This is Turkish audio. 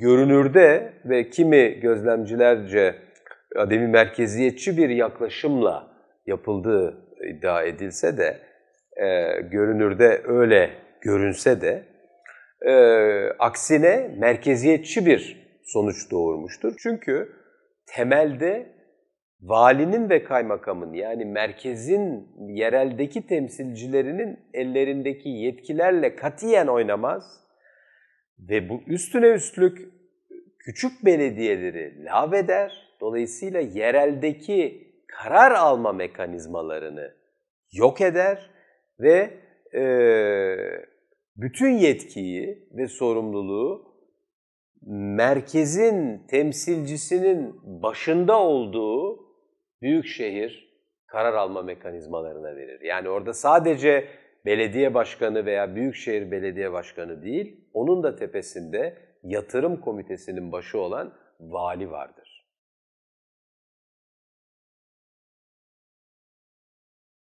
görünürde ve kimi gözlemcilerce e, ademi merkeziyetçi bir yaklaşımla yapıldığı iddia edilse de, e, görünürde öyle görünse de, e, aksine merkeziyetçi bir sonuç doğurmuştur. Çünkü temelde valinin ve kaymakamın yani merkezin yereldeki temsilcilerinin ellerindeki yetkilerle katiyen oynamaz ve bu üstüne üstlük küçük belediyeleri laveder, Dolayısıyla yereldeki karar alma mekanizmalarını yok eder ve e, bütün yetkiyi ve sorumluluğu merkezin temsilcisinin başında olduğu büyük şehir karar alma mekanizmalarına verir. Yani orada sadece belediye başkanı veya büyükşehir belediye başkanı değil, onun da tepesinde yatırım komitesinin başı olan vali vardır.